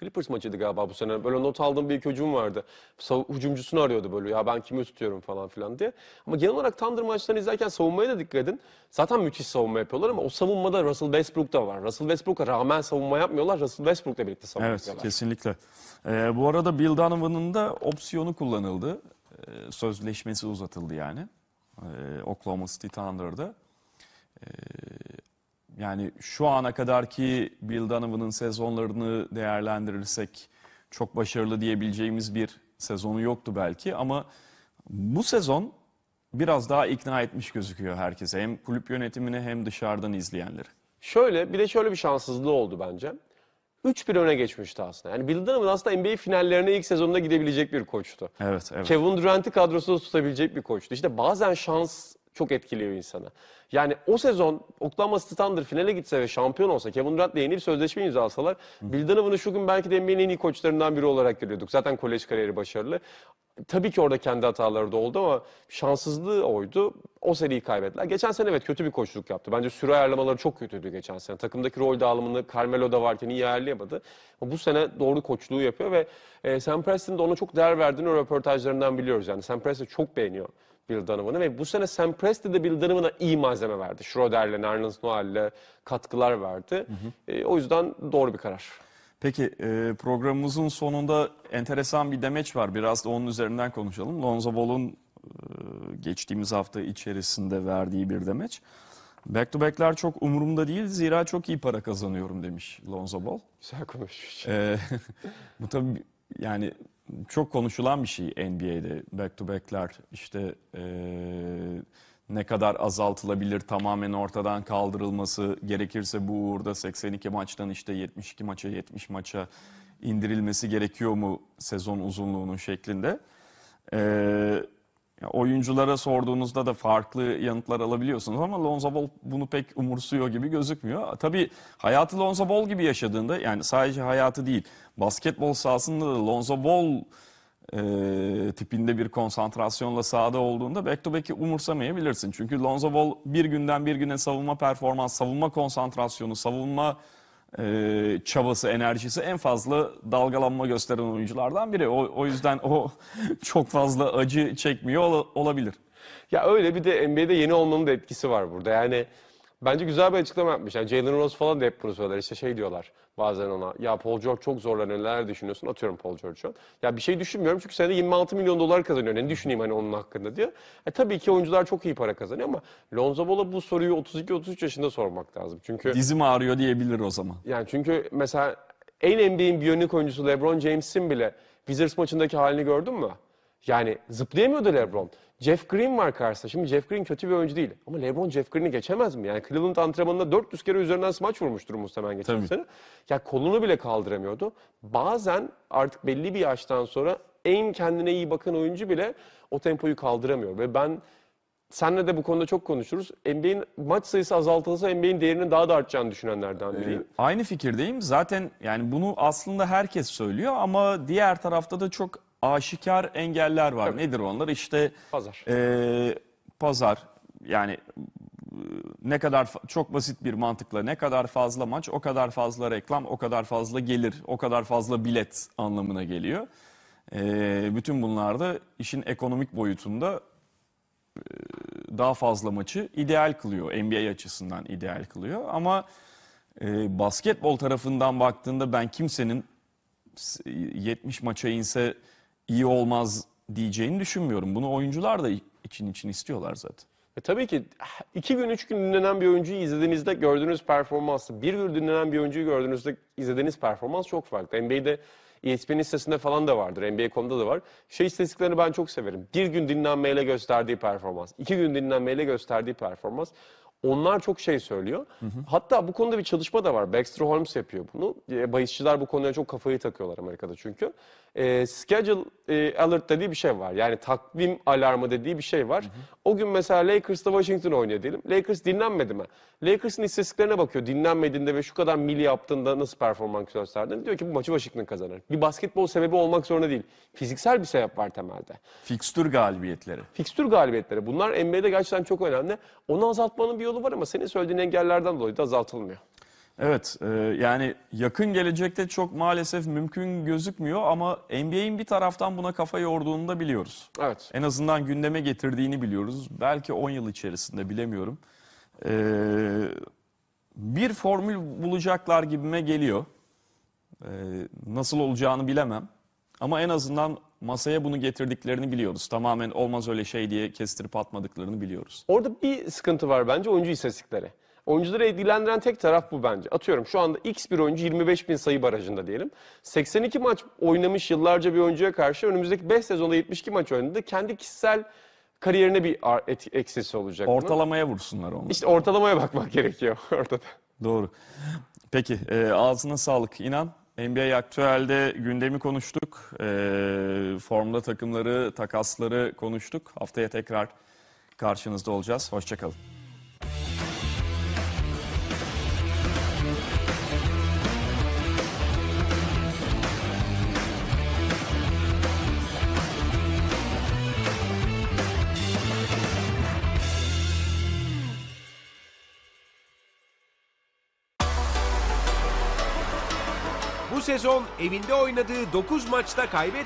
Clippers maçıydı galiba bu sene. Böyle not aldığım bir iki hücum vardı. Hücumcusunu arıyordu böyle ya ben kimi tutuyorum falan filan diye. Ama genel olarak Thunder maçlarını izlerken savunmaya da dikkat edin. Zaten müthiş savunma yapıyorlar ama o savunmada Russell Westbrook da var. Russell Westbrook'a rağmen savunma yapmıyorlar. Russell Westbrook'la birlikte savunma evet, yapıyorlar. Evet kesinlikle. Ee, bu arada Bill Donovan'ın da opsiyonu kullanıldı. Ee, sözleşmesi uzatıldı yani. Ee, Oklahoma City Thunder'da. Ee, yani şu ana kadarki Bill Donovan'ın sezonlarını değerlendirirsek çok başarılı diyebileceğimiz bir sezonu yoktu belki ama bu sezon biraz daha ikna etmiş gözüküyor herkese. Hem kulüp yönetimini hem dışarıdan izleyenleri. Şöyle bir de şöyle bir şanssızlığı oldu bence. 3-1 öne geçmişti aslında. Yani Bill Donovan aslında NBA finallerine ilk sezonunda gidebilecek bir koçtu. Evet, evet. Kevin Durant'i kadrosunda tutabilecek bir koçtu. İşte bazen şans çok etkiliyor insana. Yani o sezon Oklahoma City Thunder finale gitse ve şampiyon olsa Kevin Durant yeni bir sözleşme imzalasalar Bill Donovan'ı şu gün belki de NBA'nin en iyi koçlarından biri olarak görüyorduk. Zaten kolej kariyeri başarılı. Tabii ki orada kendi hataları da oldu ama şanssızlığı oydu. O seriyi kaybettiler. Geçen sene evet kötü bir koçluk yaptı. Bence süre ayarlamaları çok kötüydü geçen sene. Takımdaki rol dağılımını Carmelo da varken iyi ayarlayamadı. Ama bu sene doğru koçluğu yapıyor ve e, Sam Preston de ona çok değer verdiğini röportajlarından biliyoruz. Yani Sam Preston çok beğeniyor Bill Donovan'ı ve bu sene Sam Presti de Bill Donovan'a iyi malzeme verdi. Schroeder'le, Nerlens Noel'le katkılar verdi. Hı hı. E, o yüzden doğru bir karar. Peki e, programımızın sonunda enteresan bir demeç var. Biraz da onun üzerinden konuşalım. Lonzo Ball'un e, geçtiğimiz hafta içerisinde verdiği bir demeç. Back to back'ler çok umurumda değil zira çok iyi para kazanıyorum demiş Lonzo Ball. Güzel konuşmuş. E, bu tabii yani çok konuşulan bir şey NBA'de back to back'ler işte e, ne kadar azaltılabilir tamamen ortadan kaldırılması gerekirse bu uğurda 82 maçtan işte 72 maça 70 maça indirilmesi gerekiyor mu sezon uzunluğunun şeklinde. Eee oyunculara sorduğunuzda da farklı yanıtlar alabiliyorsunuz ama Lonzo Ball bunu pek umursuyor gibi gözükmüyor. Tabii hayatı Lonzo Ball gibi yaşadığında yani sadece hayatı değil basketbol sahasında da Lonzo Ball e, tipinde bir konsantrasyonla sahada olduğunda back to back'i umursamayabilirsin. Çünkü Lonzo Ball bir günden bir güne savunma performans, savunma konsantrasyonu, savunma e, çabası, enerjisi en fazla dalgalanma gösteren oyunculardan biri. O, o yüzden o çok fazla acı çekmiyor olabilir. Ya öyle bir de NBA'de yeni olmanın da etkisi var burada. Yani Bence güzel bir açıklama yapmış. Yani Jalen Rose falan da hep bunu söyler. İşte şey diyorlar bazen ona. Ya Paul George çok zorlanıyor. Neler düşünüyorsun? Atıyorum Paul George'u. Ya bir şey düşünmüyorum çünkü senede 26 milyon dolar kazanıyor. Ne düşüneyim hani onun hakkında diyor. E, tabii ki oyuncular çok iyi para kazanıyor ama Lonzo Ball'a bu soruyu 32-33 yaşında sormak lazım. Çünkü Dizim ağrıyor diyebilir o zaman. yani çünkü mesela en NBA'in bir oyuncusu LeBron James'in bile Wizards maçındaki halini gördün mü? Yani zıplayamıyordu LeBron. Jeff Green var karşısında. Şimdi Jeff Green kötü bir oyuncu değil. Ama LeBron Jeff Green'i geçemez mi? Yani Cleveland antrenmanında 400 kere üzerinden smaç vurmuştur muhtemelen geçen Tabii. sene. Ya kolunu bile kaldıramıyordu. Bazen artık belli bir yaştan sonra en kendine iyi bakan oyuncu bile o tempoyu kaldıramıyor. Ve ben senle de bu konuda çok konuşuruz. NBA'in maç sayısı azaltılsa NBA'in değerinin daha da artacağını düşünenlerden ee, biriyim. Ee, aynı fikirdeyim. Zaten yani bunu aslında herkes söylüyor ama diğer tarafta da çok aşikar engeller var. Tabii. Nedir onlar? İşte pazar. E, pazar yani ne kadar çok basit bir mantıkla ne kadar fazla maç o kadar fazla reklam o kadar fazla gelir o kadar fazla bilet anlamına geliyor. E, bütün bunlar da işin ekonomik boyutunda e, daha fazla maçı ideal kılıyor. NBA açısından ideal kılıyor ama e, basketbol tarafından baktığında ben kimsenin 70 maça inse iyi olmaz diyeceğini düşünmüyorum. Bunu oyuncular da için için istiyorlar zaten. E tabii ki iki gün, üç gün dinlenen bir oyuncuyu izlediğinizde gördüğünüz performansı, bir gün dinlenen bir oyuncuyu gördüğünüzde izlediğiniz performans çok farklı. NBA'de ESPN'in sitesinde falan da vardır. NBA.com'da da var. Şey istatistiklerini ben çok severim. Bir gün dinlenmeyle gösterdiği performans, iki gün dinlenmeyle gösterdiği performans. Onlar çok şey söylüyor. Hı hı. Hatta bu konuda bir çalışma da var. Baxter Holmes yapıyor bunu. E, bahisçiler bu konuya çok kafayı takıyorlar Amerika'da çünkü. E, schedule e, alert dediği bir şey var. Yani takvim alarmı dediği bir şey var. Hı hı. O gün mesela Lakers'ta Washington oynuyor diyelim. Lakers dinlenmedi mi? Lakers'ın istatistiklerine bakıyor. Dinlenmediğinde ve şu kadar mili yaptığında nasıl performans gösterdiğini Diyor ki bu maçı Washington kazanır. Bir basketbol sebebi olmak zorunda değil. Fiziksel bir sebep var temelde. Fikstür galibiyetleri. Fikstür galibiyetleri. Bunlar NBA'de gerçekten çok önemli. Onu azaltmanın bir yolu var ama senin söylediğin engellerden dolayı da azaltılmıyor. Evet e, yani yakın gelecekte çok maalesef mümkün gözükmüyor ama NBA'in bir taraftan buna kafa yorduğunu da biliyoruz. Evet. En azından gündeme getirdiğini biliyoruz. Belki 10 yıl içerisinde bilemiyorum. E, bir formül bulacaklar gibime geliyor. E, nasıl olacağını bilemem. Ama en azından masaya bunu getirdiklerini biliyoruz. Tamamen olmaz öyle şey diye kestirip atmadıklarını biliyoruz. Orada bir sıkıntı var bence oyuncu istatistikleri. Oyuncuları ilgilendiren tek taraf bu bence. Atıyorum şu anda X bir oyuncu 25 bin sayı barajında diyelim. 82 maç oynamış yıllarca bir oyuncuya karşı önümüzdeki 5 sezonda 72 maç oynadı. Kendi kişisel kariyerine bir eksisi olacak. Ortalamaya mı? vursunlar onu. İşte ortalamaya bakmak gerekiyor ortada. Doğru. Peki e, ağzına sağlık inan. NBA Aktüel'de gündemi konuştuk. E, formda takımları, takasları konuştuk. Haftaya tekrar karşınızda olacağız. Hoşçakalın. sezon evinde oynadığı 9 maçta kaybetmedi.